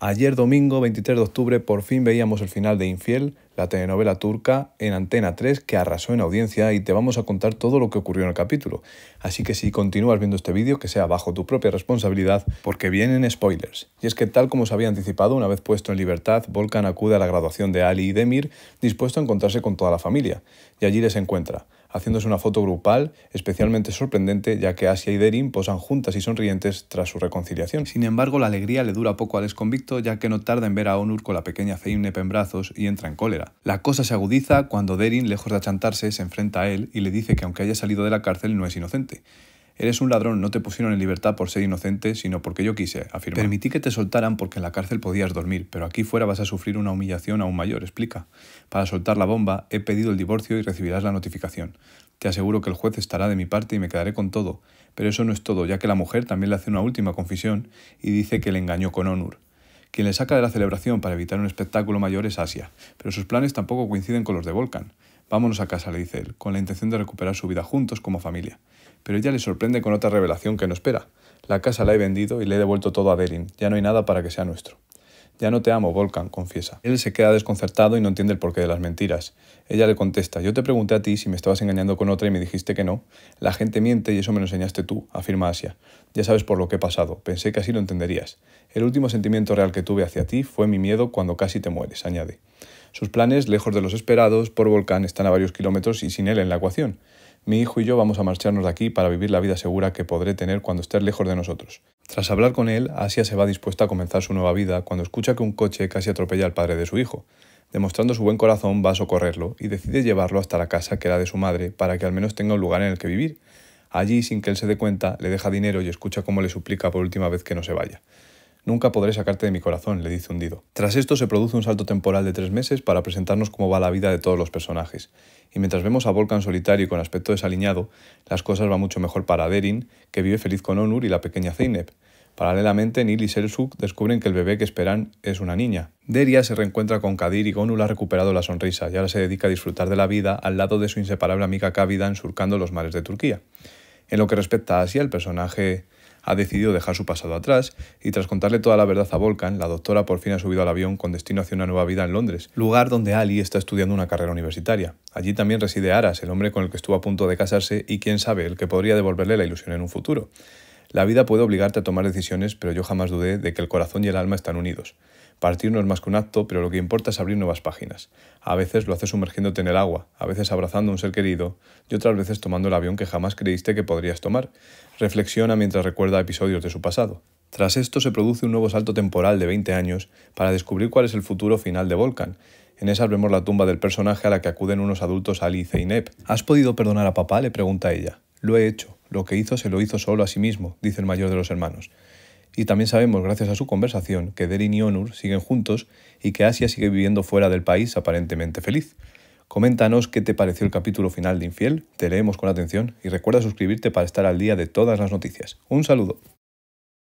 Ayer domingo 23 de octubre por fin veíamos el final de Infiel, la telenovela turca en Antena 3 que arrasó en audiencia y te vamos a contar todo lo que ocurrió en el capítulo. Así que si continúas viendo este vídeo que sea bajo tu propia responsabilidad porque vienen spoilers. Y es que tal como se había anticipado, una vez puesto en libertad, Volkan acude a la graduación de Ali y Demir dispuesto a encontrarse con toda la familia. Y allí les encuentra haciéndose una foto grupal especialmente sorprendente ya que Asia y Derin posan juntas y sonrientes tras su reconciliación. Sin embargo, la alegría le dura poco al desconvicto, ya que no tarda en ver a Onur con la pequeña Feimnep en brazos y entra en cólera. La cosa se agudiza cuando Derin, lejos de achantarse, se enfrenta a él y le dice que aunque haya salido de la cárcel no es inocente. Eres un ladrón, no te pusieron en libertad por ser inocente, sino porque yo quise, afirmó. Permití que te soltaran porque en la cárcel podías dormir, pero aquí fuera vas a sufrir una humillación aún mayor, explica. Para soltar la bomba he pedido el divorcio y recibirás la notificación. Te aseguro que el juez estará de mi parte y me quedaré con todo. Pero eso no es todo, ya que la mujer también le hace una última confesión y dice que le engañó con Onur. Quien le saca de la celebración para evitar un espectáculo mayor es Asia, pero sus planes tampoco coinciden con los de Volcan. Vámonos a casa, le dice él, con la intención de recuperar su vida juntos como familia. Pero ella le sorprende con otra revelación que no espera. La casa la he vendido y le he devuelto todo a Derin. Ya no hay nada para que sea nuestro. Ya no te amo, Volkan, confiesa. Él se queda desconcertado y no entiende el porqué de las mentiras. Ella le contesta, yo te pregunté a ti si me estabas engañando con otra y me dijiste que no. La gente miente y eso me lo enseñaste tú, afirma Asia. Ya sabes por lo que he pasado, pensé que así lo entenderías. El último sentimiento real que tuve hacia ti fue mi miedo cuando casi te mueres, añade. Sus planes, lejos de los esperados, por volcán están a varios kilómetros y sin él en la ecuación. Mi hijo y yo vamos a marcharnos de aquí para vivir la vida segura que podré tener cuando esté lejos de nosotros. Tras hablar con él, Asia se va dispuesta a comenzar su nueva vida cuando escucha que un coche casi atropella al padre de su hijo. Demostrando su buen corazón, va a socorrerlo y decide llevarlo hasta la casa que era de su madre para que al menos tenga un lugar en el que vivir. Allí, sin que él se dé cuenta, le deja dinero y escucha cómo le suplica por última vez que no se vaya. Nunca podré sacarte de mi corazón, le dice hundido. Tras esto se produce un salto temporal de tres meses para presentarnos cómo va la vida de todos los personajes. Y mientras vemos a Volkan solitario y con aspecto desaliñado, las cosas van mucho mejor para Derin, que vive feliz con Onur y la pequeña Zeynep. Paralelamente, Neil y Selzuk descubren que el bebé que esperan es una niña. Deria se reencuentra con Kadir y Gonul ha recuperado la sonrisa y ahora se dedica a disfrutar de la vida al lado de su inseparable amiga Kavidan surcando los mares de Turquía. En lo que respecta a Asia, el personaje ha decidido dejar su pasado atrás y tras contarle toda la verdad a Volcan, la doctora por fin ha subido al avión con destino hacia una nueva vida en Londres, lugar donde Ali está estudiando una carrera universitaria. Allí también reside Aras, el hombre con el que estuvo a punto de casarse y quién sabe, el que podría devolverle la ilusión en un futuro. La vida puede obligarte a tomar decisiones, pero yo jamás dudé de que el corazón y el alma están unidos. Partir no es más que un acto, pero lo que importa es abrir nuevas páginas. A veces lo haces sumergiéndote en el agua, a veces abrazando a un ser querido y otras veces tomando el avión que jamás creíste que podrías tomar. Reflexiona mientras recuerda episodios de su pasado. Tras esto se produce un nuevo salto temporal de 20 años para descubrir cuál es el futuro final de Volcan. En esa vemos la tumba del personaje a la que acuden unos adultos Alice y e Nep. ¿Has podido perdonar a papá? le pregunta ella. Lo he hecho. Lo que hizo se lo hizo solo a sí mismo, dice el mayor de los hermanos. Y también sabemos, gracias a su conversación, que Derin y Onur siguen juntos y que Asia sigue viviendo fuera del país aparentemente feliz. Coméntanos qué te pareció el capítulo final de Infiel, te leemos con atención y recuerda suscribirte para estar al día de todas las noticias. Un saludo.